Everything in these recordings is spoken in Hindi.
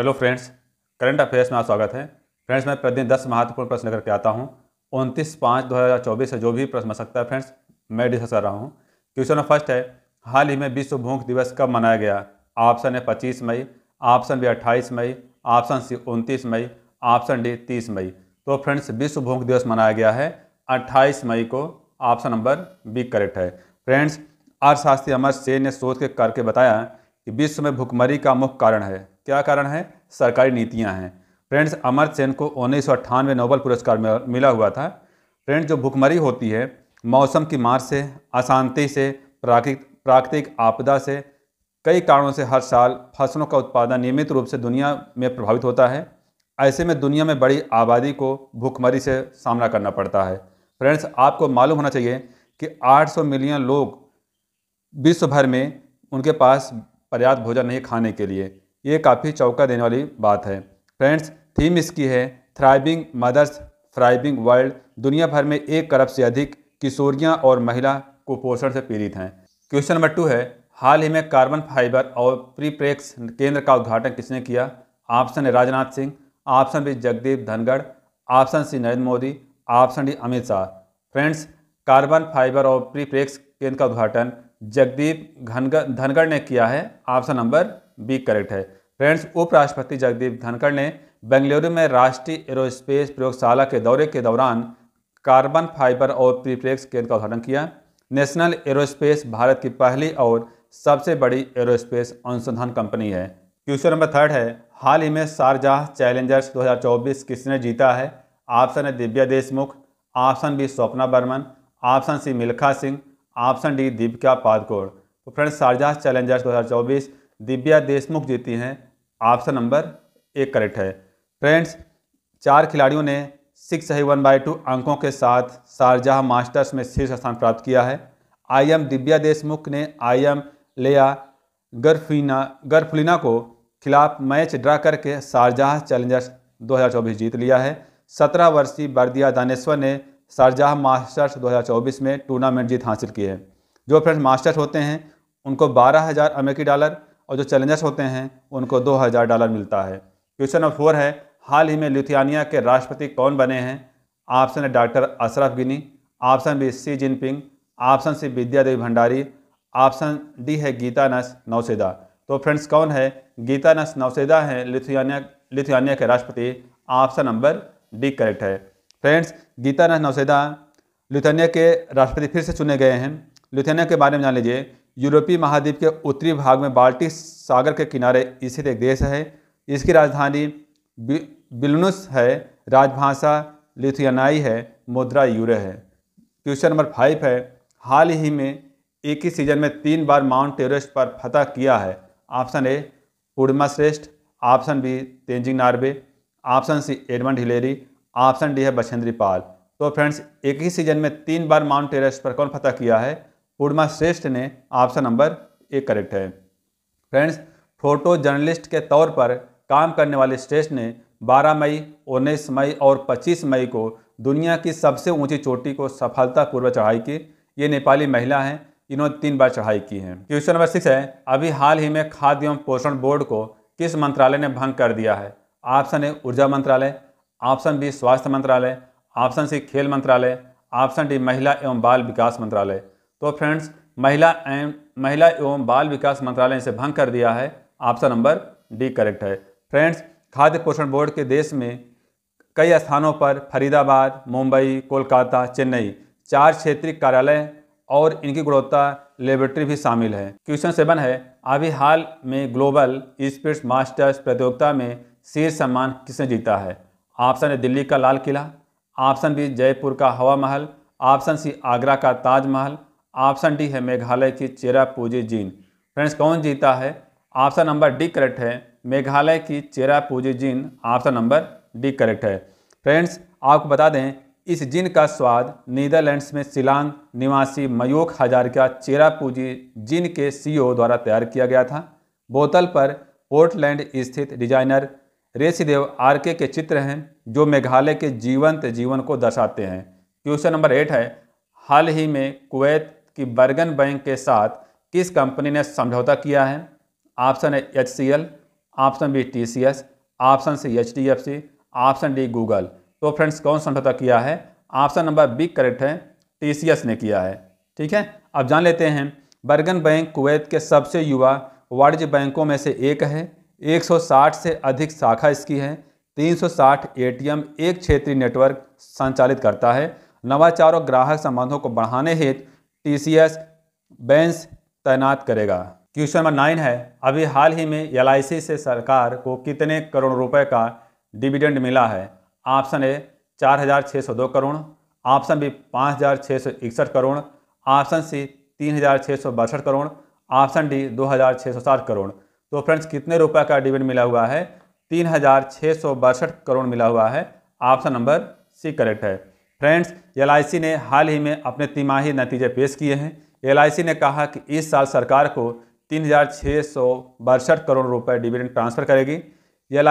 हेलो फ्रेंड्स करंट अफेयर्स में आप स्वागत है फ्रेंड्स मैं प्रतिदिन दस महत्वपूर्ण प्रश्न लेकर के आता हूँ उनतीस पाँच दो हज़ार चौबीस से जो भी प्रश्न सकता है फ्रेंड्स मैं डिस्कस कर रहा हूँ क्वेश्चन नंबर फर्स्ट है हाल ही में विश्व भूख दिवस कब मनाया गया ऑप्शन है पच्चीस मई ऑप्शन बी अट्ठाईस मई ऑप्शन सी उनतीस मई ऑप्शन डी तीस मई तो फ्रेंड्स विश्व भूख दिवस मनाया गया है अट्ठाईस मई को ऑप्शन नंबर बी करेक्ट है फ्रेंड्स अर्थशास्त्री अमर सेन ने सोच के करके बताया कि विश्व में भुखमरी का मुख्य कारण है क्या कारण है सरकारी नीतियाँ हैं फ्रेंड्स अमर सेन को उन्नीस नोबल पुरस्कार मिला हुआ था फ्रेंड्स जो भुखमरी होती है मौसम की मार से अशांति से प्राकृतिक प्राकृतिक आपदा से कई कारणों से हर साल फसलों का उत्पादन नियमित रूप से दुनिया में प्रभावित होता है ऐसे में दुनिया में बड़ी आबादी को भूखमरी से सामना करना पड़ता है फ्रेंड्स आपको मालूम होना चाहिए कि 800 मिलियन लोग विश्व भर में उनके पास पर्याप्त भोजन नहीं खाने के लिए ये काफ़ी चौका देने वाली बात है फ्रेंड्स थीम इसकी है थ्राइविंग मदर्स थ्राइविंग वर्ल्ड दुनिया भर में एक अरब से अधिक किशोरियाँ और महिला कुपोषण से पीड़ित हैं क्वेश्चन नंबर टू है हाल ही में कार्बन फाइबर और प्रीप्रेक्स केंद्र का उद्घाटन किसने किया ऑप्शन है Rajnath Singh option B Jagdeep Dhankhar option C Narendra Modi option D Amit Shah friends carbon fibre और प्रीप्रेक्स केंद्र का उद्घाटन जगदीप धनगढ़ ने किया है ऑप्शन नंबर बी करेक्ट है फ्रेंड्स उपराष्ट्रपति जगदीप धनखड़ ने बेंगलुरु में राष्ट्रीय एरोस्पेस प्रयोगशाला के दौरे के दौरान कार्बन फाइबर और प्रीप्लेक्स केंद्र का उद्घाटन किया नेशनल एरोस्पेस भारत की पहली और सबसे बड़ी एरोस्पेस अनुसंधान कंपनी है क्वेश्चन नंबर थर्ड है हाल ही में शारजाह चैलेंजर्स 2024 किसने जीता है ऑप्शन है Divya Deshmukh option B Swapna Barman option C Milkha Singh option D Deepika Padukone तो फ्रेंड्स शारजाह चैलेंजर्स दो दिव्या देशमुख जीती हैं ऑप्शन नंबर एक करेक्ट है फ्रेंड्स चार खिलाड़ियों ने सिक्स है वन बाई टू अंकों के साथ शारजहा मास्टर्स में शीर्ष स्थान प्राप्त किया है आई एम दिव्या देशमुख ने आई एम लेया गर्फीना गरफलिना को खिलाफ मैच ड्रा करके शारजहा चैलेंजर्स 2024 जीत लिया है 17 वर्षीय बर्दिया दानेश्वर ने शारजहा मास्टर्स 2024 में टूर्नामेंट जीत हासिल की है जो फ्रेंड्स मास्टर्स होते हैं उनको बारह हज़ार अमेरिकी डॉलर और जो चैलेंजर्स होते हैं उनको दो हज़ार डॉलर मिलता है क्वेश्चन नंबर फोर है हाल ही में लिथुआनिया के राष्ट्रपति कौन बने हैं ऑप्शन है doctor Ashraf Ghani option B Xi Jinping option C Vidya Devi Bhandari option D है गीता नस नौसेदा तो फ्रेंड्स कौन है गीता नस नौसेदा है लिथुआनिया लिथुआनिया के राष्ट्रपति ऑप्शन नंबर डी करेक्ट है friends Gitanas Nauseda Lithuania के राष्ट्रपति फिर से चुने गए हैं लिथुआनिया के बारे में जान लीजिए यूरोपीय महाद्वीप के उत्तरी भाग में बाल्टी सागर के किनारे स्थित एक देश है इसकी राजधानी बिलनुस है राजभाषा लिथियानाई है मुद्रा यूरो है क्वेश्चन नंबर फाइव है हाल ही में एक ही सीजन में तीन बार माउंट एवरेस्ट पर फतह किया है option A Purnima Shrestha option B Tenzing Norgay option C Edmund Hillary option D है बछेंद्री पाल तो फ्रेंड्स एक ही सीजन में तीन बार माउंट एवरेस्ट पर कौन फतह किया है पूर्णिमा श्रेष्ठ ने ऑप्शन नंबर एक करेक्ट है फ्रेंड्स फोटो जर्नलिस्ट के तौर पर काम करने वाले श्रेष्ठ ने 12 मई 19 मई और 25 मई को दुनिया की सबसे ऊंची चोटी को सफलतापूर्वक चढ़ाई की ये नेपाली महिला हैं इन्होंने तीन बार चढ़ाई की है क्वेश्चन नंबर सिक्स है अभी हाल ही में खाद्य एवं पोषण बोर्ड को किस मंत्रालय ने भंग कर दिया है ऑप्शन ए ऊर्जा मंत्रालय ऑप्शन बी स्वास्थ्य मंत्रालय ऑप्शन सी खेल मंत्रालय ऑप्शन डी महिला एवं बाल विकास मंत्रालय तो फ्रेंड्स महिला एवं महिला एवं बाल विकास मंत्रालय इसे भंग कर दिया है ऑप्शन नंबर डी करेक्ट है फ्रेंड्स खाद्य पोषण बोर्ड के देश में कई स्थानों पर फरीदाबाद मुंबई कोलकाता चेन्नई चार क्षेत्रीय कार्यालय और इनकी गुणवत्ता लेबोरेटरी भी शामिल है क्वेश्चन सेवन है अभी हाल में ग्लोबल स्पीड मास्टर्स प्रतियोगिता में शीर्ष सम्मान किसने जीता है ऑप्शन ए दिल्ली का लाल किला ऑप्शन बी जयपुर का हवा महल ऑप्शन सी आगरा का ताजमहल ऑप्शन डी है मेघालय की चेरापूजी जीन फ्रेंड्स कौन जीता है ऑप्शन नंबर डी करेक्ट है मेघालय की चेरापूजी जीन ऑप्शन नंबर डी करेक्ट है फ्रेंड्स आपको बता दें इस जीन का स्वाद नीदरलैंड्स में सिलांग निवासी मयूक हजारिका चेरापूजी जीन के सीईओ द्वारा तैयार किया गया था बोतल पर पोर्टलैंड स्थित डिजाइनर रेसीदेव आरके के चित्र हैं जो मेघालय के जीवंत जीवन को दर्शाते हैं क्वेश्चन नंबर एट है हाल ही में कुवैत कि बर्गन बैंक के साथ किस कंपनी ने समझौता किया है ऑप्शन है H C L option B T C S option C H D F C option D Google तो फ्रेंड्स कौन समझौता किया है ऑप्शन नंबर बी करेक्ट है टी सी एस ने किया है ठीक है अब जान लेते हैं बर्गन बैंक कुवैत के सबसे युवा वाणिज्य बैंकों में से एक है 160 से अधिक शाखा इसकी है 360 एटीएम एक क्षेत्रीय नेटवर्क संचालित करता है नवाचार और ग्राहक संबंधों को बढ़ाने हेतु टीसीएस बेंस तैनात करेगा क्वेश्चन नंबर नाइन है अभी हाल ही में एल से सरकार को कितने करोड़ रुपए का डिविडेंड मिला है ऑप्शन ए चार हज़ार छः सौ दो करोड़ ऑप्शन बी पाँच हज़ार छः सौ इकसठ करोड़ ऑप्शन सी तीन हज़ार छः सौ बासठ करोड़ ऑप्शन डी दो हज़ार छः सौ साठ करोड़ तो फ्रेंड्स कितने रुपए का डिविडेंड मिला हुआ है तीन हज़ार छः सौ बासठ करोड़ मिला हुआ है ऑप्शन नंबर सी करेक्ट है फ्रेंड्स एल ने हाल ही में अपने तिमाही नतीजे पेश किए हैं एल ने कहा कि इस साल सरकार को तीन करोड़ रुपए डिविडेंड ट्रांसफर करेगी एल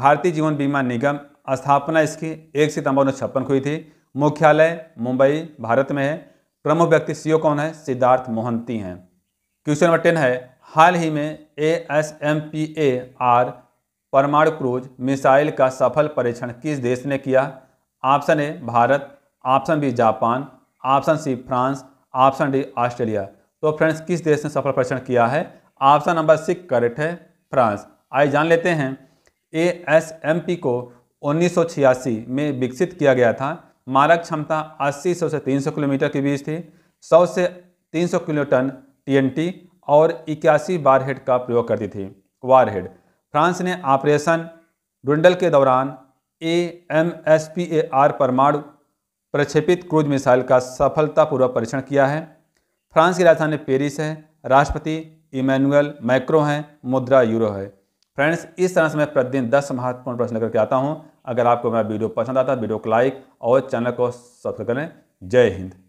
भारतीय जीवन बीमा निगम स्थापना इसकी एक सितंबर उन्नीस छप्पन हुई थी मुख्यालय मुंबई भारत में है प्रमुख व्यक्ति सीईओ कौन है सिद्धार्थ मोहंती हैं क्वेश्चन नंबर टेन है हाल ही में A S M P A R परमाणु क्रूज मिसाइल का सफल परीक्षण किस देश ने किया option A Bharat option B Japan option C France option D Australia तो फ्रेंड्स किस देश ने सफल परीक्षण किया है ऑप्शन नंबर सिक्स करेक्ट है फ्रांस आइए जान लेते हैं ए एस एम पी को उन्नीस में विकसित किया गया था मारक क्षमता 800 से 300 किलोमीटर के बीच थी 100 से 300 किलो टन टी और इक्यासी बार हेड का प्रयोग करती थी वार हेड फ्रांस ने ऑपरेशन डुंडल के दौरान A M S P A R परमाणु प्रक्षेपित क्रूज मिसाइल का सफलतापूर्वक परीक्षण किया है फ्रांस की राजधानी पेरिस है राष्ट्रपति इमैनुअल मैक्रो हैं मुद्रा यूरो है फ्रेंड्स इस तरह से मैं प्रतिदिन दस महत्वपूर्ण प्रश्न लेकर के आता हूँ अगर आपको मेरा वीडियो पसंद आता है वीडियो को लाइक और चैनल को सब्सक्राइब करें जय हिंद